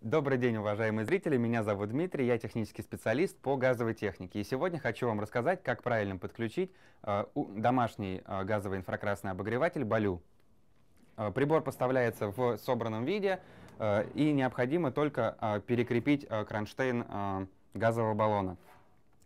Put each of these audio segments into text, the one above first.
Добрый день, уважаемые зрители. Меня зовут Дмитрий, я технический специалист по газовой технике. И сегодня хочу вам рассказать, как правильно подключить э, домашний э, газовый инфракрасный обогреватель Балю. Э, прибор поставляется в собранном виде, э, и необходимо только э, перекрепить э, кронштейн э, газового баллона.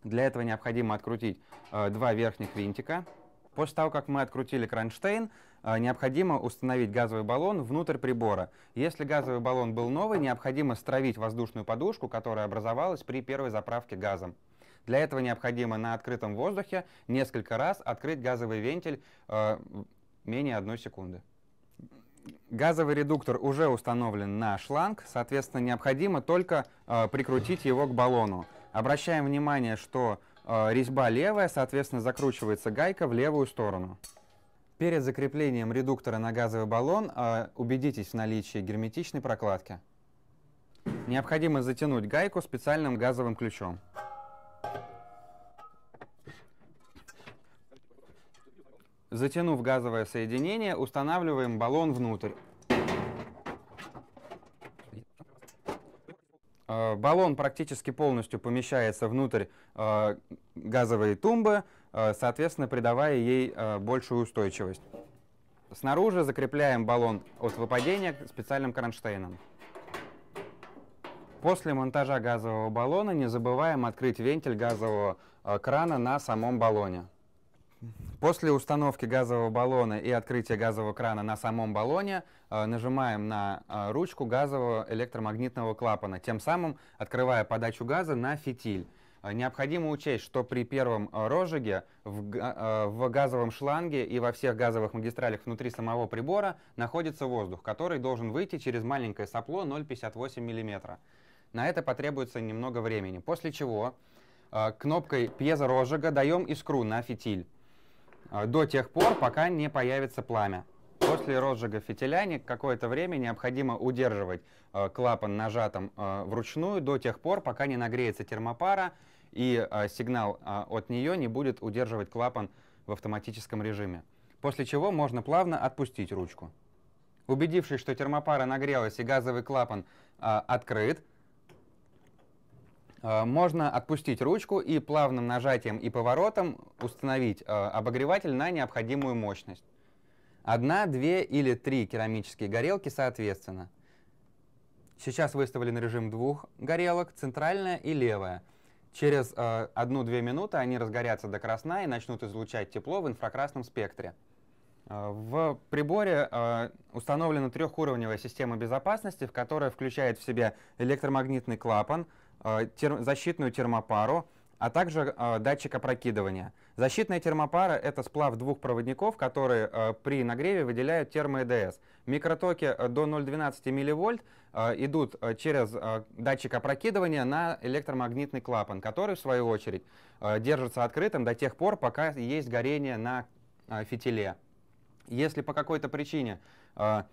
Для этого необходимо открутить э, два верхних винтика. После того, как мы открутили кронштейн, а, необходимо установить газовый баллон внутрь прибора. Если газовый баллон был новый, необходимо стравить воздушную подушку, которая образовалась при первой заправке газом. Для этого необходимо на открытом воздухе несколько раз открыть газовый вентиль э, менее одной секунды. Газовый редуктор уже установлен на шланг, соответственно, необходимо только э, прикрутить его к баллону. Обращаем внимание, что э, резьба левая, соответственно, закручивается гайка в левую сторону. Перед закреплением редуктора на газовый баллон э, убедитесь в наличии герметичной прокладки. Необходимо затянуть гайку специальным газовым ключом. Затянув газовое соединение, устанавливаем баллон внутрь. А, баллон практически полностью помещается внутрь а, газовой тумбы, Э, соответственно, придавая ей э, большую устойчивость. Снаружи закрепляем баллон от выпадения специальным кронштейном. После монтажа газового баллона не забываем открыть вентиль газового э, крана на самом баллоне. После установки газового баллона и открытия газового крана на самом баллоне нажимаем на ручку газового электромагнитного клапана, тем самым открывая подачу газа на фитиль. Э, необходимо учесть, что при первом э, розжиге в, э, в газовом шланге и во всех газовых магистралях внутри самого прибора находится воздух, который должен выйти через маленькое сопло 0,58 мм. На это потребуется немного времени, после чего кнопкой пьезорозжига даем искру на фитиль до тех пор, пока не появится пламя. После розжига фитиляни какое-то время необходимо удерживать э, клапан нажатым э, вручную до тех пор, пока не нагреется термопара и э, сигнал э, от нее не будет удерживать клапан в автоматическом режиме. После чего можно плавно отпустить ручку. Убедившись, что термопара нагрелась и газовый клапан э, открыт, э, можно отпустить ручку и плавным нажатием и поворотом установить э, обогреватель на необходимую мощность. Одна, две или три керамические горелки соответственно. Сейчас выставлен режим двух горелок, центральная и левая. Через э, 1-2 минуты они разгорятся до красна и начнут излучать тепло в инфракрасном спектре. Э, в приборе э, установлена трехуровневая система безопасности, в которой включает в себя электромагнитный клапан, э, тер защитную термопару, а также э, датчик опрокидывания. Защитная термопара — это сплав двух проводников, которые э, при нагреве выделяют термоэдс. Микротоки э, до 0,12 милливольт э, идут э, через э, датчик опрокидывания на электромагнитный клапан, который, в свою очередь, э, держится открытым до тех пор, пока есть горение на э, фитиле. Если по какой-то причине э,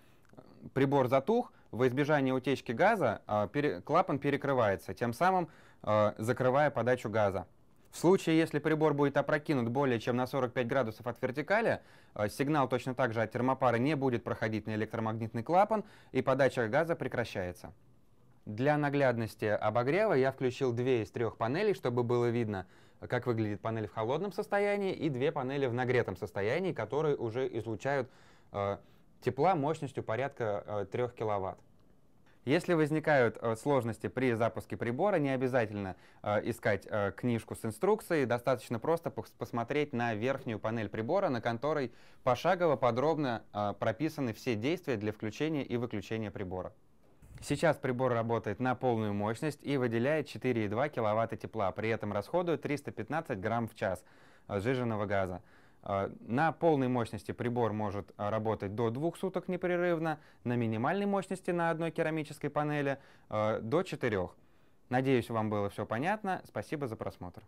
прибор затух, во избежание утечки газа э, пере, клапан перекрывается, тем самым э, закрывая подачу газа. В случае, если прибор будет опрокинут более чем на 45 градусов от вертикали, э, сигнал точно так же от термопары не будет проходить на электромагнитный клапан, и подача газа прекращается. Для наглядности обогрева я включил две из трех панелей, чтобы было видно, как выглядит панель в холодном состоянии, и две панели в нагретом состоянии, которые уже излучают э, тепла мощностью порядка 3 э, киловатт. Если возникают э, сложности при запуске прибора, не обязательно э, искать книжку с инструкцией, достаточно просто посмотреть на верхнюю панель прибора, на которой пошагово подробно прописаны все действия для включения и выключения прибора. Сейчас прибор работает на полную мощность и выделяет 4,2 кВт тепла, при этом расходует 315 грамм в час сжиженного газа. Э, на полной мощности прибор может э, работать до двух суток непрерывно, на минимальной мощности на одной керамической панели э, до четырех. Надеюсь, вам было все понятно. Спасибо за просмотр.